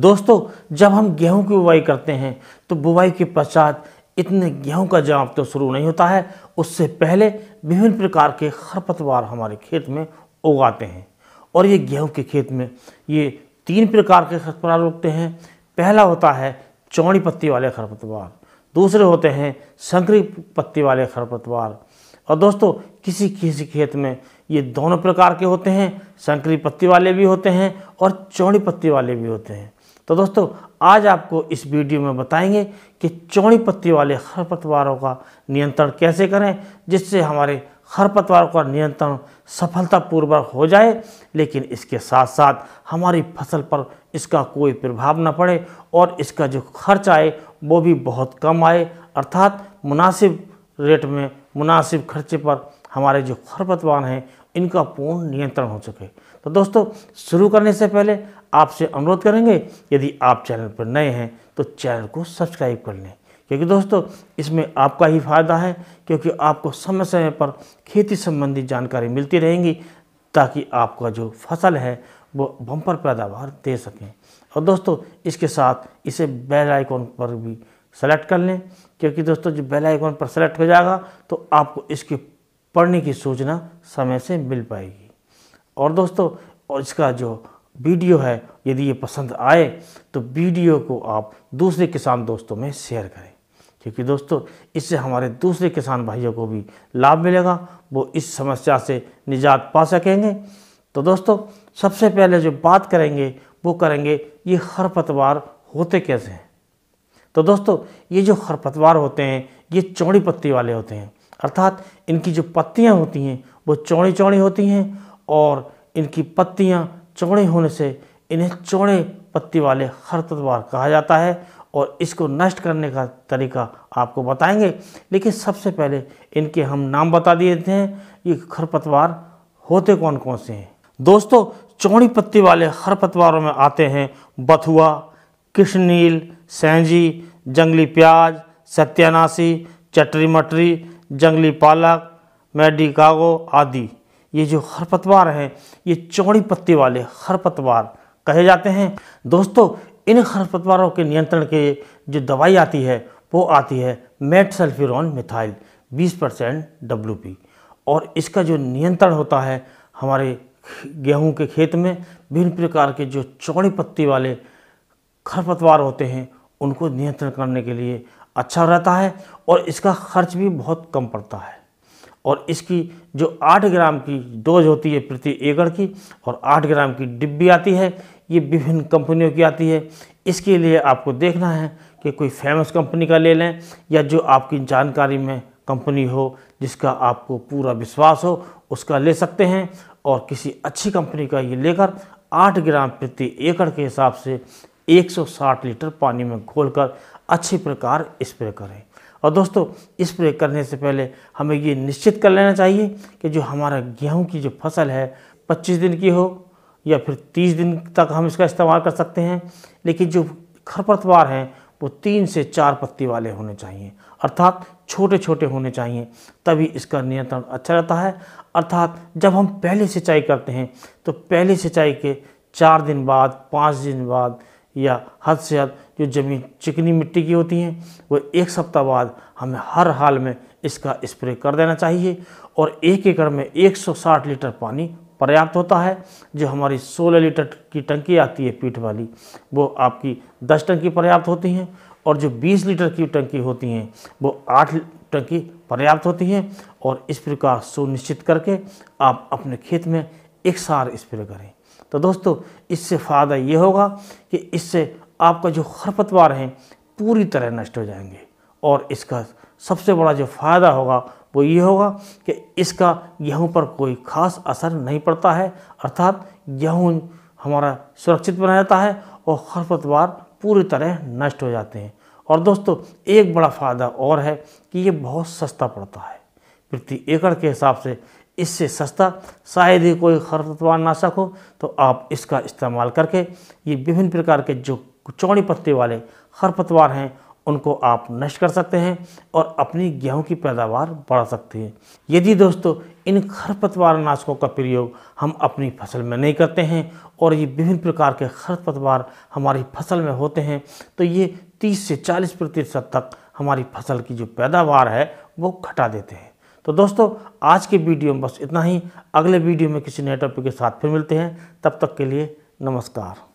दोस्तों जब हम गेहूं की बुवाई करते हैं तो बुवाई के पश्चात इतने गेहूं का जवाब तो शुरू नहीं होता है उससे पहले विभिन्न प्रकार के खरपतवार हमारे खेत में उगाते हैं और ये गेहूं के खेत में ये तीन प्रकार के खरपतवार उगते हैं पहला होता है चौड़ी पत्ती वाले खरपतवार दूसरे होते हैं संकरी पत्ती वाले खरपतवार और दोस्तों किसी किसी खेत में ये दोनों प्रकार के होते हैं संकरी पत्ती वाले भी होते हैं और चौड़ी पत्ती वाले भी होते हैं तो दोस्तों आज आपको इस वीडियो में बताएंगे कि चौड़ी पत्ती वाले खरपतवारों का नियंत्रण कैसे करें जिससे हमारे खरपतवारों का नियंत्रण सफलतापूर्वक हो जाए लेकिन इसके साथ साथ हमारी फसल पर इसका कोई प्रभाव न पड़े और इसका जो खर्च आए वो भी बहुत कम आए अर्थात मुनासिब रेट में मुनासिब खर्चे पर हमारे जो खरपतवार हैं इनका पूर्ण नियंत्रण हो सके तो दोस्तों शुरू करने से पहले आपसे अनुरोध करेंगे यदि आप चैनल पर नए हैं तो चैनल को सब्सक्राइब कर लें क्योंकि दोस्तों इसमें आपका ही फायदा है क्योंकि आपको समय समय पर खेती संबंधी जानकारी मिलती रहेंगी ताकि आपका जो फसल है वो बम्पर पैदावार दे सकें और दोस्तों इसके साथ इसे बेल आइकॉन पर भी सेलेक्ट कर लें क्योंकि दोस्तों जब बेल आइकॉन पर सेलेक्ट हो जाएगा तो आपको इसके पढ़ने की सूचना समय से मिल पाएगी और दोस्तों और इसका जो वीडियो है यदि ये पसंद आए तो वीडियो को आप दूसरे किसान दोस्तों में शेयर करें क्योंकि दोस्तों इससे हमारे दूसरे किसान भाइयों को भी लाभ मिलेगा वो इस समस्या से निजात पा सकेंगे तो दोस्तों सबसे पहले जो बात करेंगे वो करेंगे ये खरपतवार होते कैसे हैं तो दोस्तों ये जो खरपतवार होते हैं ये चौड़ी पत्ती वाले होते हैं अर्थात इनकी जो पत्तियाँ होती हैं वो चौड़ी चौड़ी होती हैं और इनकी पत्तियाँ चौड़े होने से इन्हें चौड़े पत्ती वाले खरतवार कहा जाता है और इसको नष्ट करने का तरीका आपको बताएंगे लेकिन सबसे पहले इनके हम नाम बता दिए थे ये खरपतवार होते कौन कौन से हैं दोस्तों चौड़ी पत्ती वाले खरपतवारों में आते हैं बथुआ किशनील सैंजी जंगली प्याज सत्यानाशी चटरी मटरी जंगली पालक मैडिकागो आदि ये जो खरपतवार हैं ये चौड़ी पत्ती वाले खरपतवार कहे जाते हैं दोस्तों इन खरपतवारों के नियंत्रण के जो दवाई आती है वो आती है metsulfuron methyl 20 percent W और इसका जो नियंत्रण होता है हमारे गेहूं के खेत में विभिन्न प्रकार के जो चौड़ी पत्ती वाले खरपतवार होते हैं उनको नियंत्रण करने के लिए अच्छा रहता है और इसका खर्च भी बहुत कम पड़ता है और इसकी जो आठ ग्राम की डोज होती है प्रति एकड़ की और आठ ग्राम की डिब्बी आती है ये विभिन्न कंपनियों की आती है इसके लिए आपको देखना है कि कोई फेमस कंपनी का ले लें या जो आपकी जानकारी में कंपनी हो जिसका आपको पूरा विश्वास हो उसका ले सकते हैं और किसी अच्छी कंपनी का ये लेकर आठ ग्राम प्रति एकड़ के हिसाब से 160 लीटर पानी में घोलकर अच्छे प्रकार स्प्रे करें और दोस्तों इस स्प्रे करने से पहले हमें ये निश्चित कर लेना चाहिए कि जो हमारा गेहूँ की जो फसल है पच्चीस दिन की हो या फिर तीस दिन तक हम इसका इस्तेमाल कर सकते हैं लेकिन जो खरपतवार हैं वो तीन से चार पत्ती वाले होने चाहिए अर्थात छोटे छोटे होने चाहिए तभी इसका नियंत्रण अच्छा रहता है अर्थात जब हम पहले सिंचाई करते हैं तो पहले सिंचाई के चार दिन बाद पाँच दिन बाद या हद से हद जो ज़मीन चिकनी मिट्टी की होती हैं वो एक सप्ताह बाद हमें हर हाल में इसका स्प्रे कर देना चाहिए और एक एकड़ में 160 लीटर पानी पर्याप्त होता है जो हमारी 16 लीटर की टंकी आती है पीठ वाली वो आपकी 10 टंकी पर्याप्त होती हैं और जो 20 लीटर की टंकी होती हैं वो 8 टंकी पर्याप्त होती हैं और इस प्रकार सुनिश्चित करके आप अपने खेत में एक सार स्प्रे करें तो दोस्तों इससे फ़ायदा ये होगा कि इससे आपका जो खरपतवार है पूरी तरह नष्ट हो जाएंगे और इसका सबसे बड़ा जो फ़ायदा होगा वो ये होगा कि इसका गेहूँ पर कोई खास असर नहीं पड़ता है अर्थात गेहूँ हमारा सुरक्षित बना रहता है और खरपतवार पूरी तरह नष्ट हो जाते हैं और दोस्तों एक बड़ा फ़ायदा और है कि ये बहुत सस्ता पड़ता है प्रति एकड़ के हिसाब से इससे सस्ता शायद ही कोई खरपतवार नाशक हो तो आप इसका इस्तेमाल करके ये विभिन्न प्रकार के जो चौड़ी पत्ते वाले खरपतवार हैं उनको आप नष्ट कर सकते हैं और अपनी गेहूं की पैदावार बढ़ा सकते हैं यदि दोस्तों इन खरपतवार नाशकों का प्रयोग हम अपनी फसल में नहीं करते हैं और ये विभिन्न प्रकार के खरपतवार हमारी फसल में होते हैं तो ये 30 से 40 प्रतिशत तक हमारी फसल की जो पैदावार है वो घटा देते हैं तो दोस्तों आज के वीडियो में बस इतना ही अगले वीडियो में किसी नए टॉपिक के साथ फिर मिलते हैं तब तक के लिए नमस्कार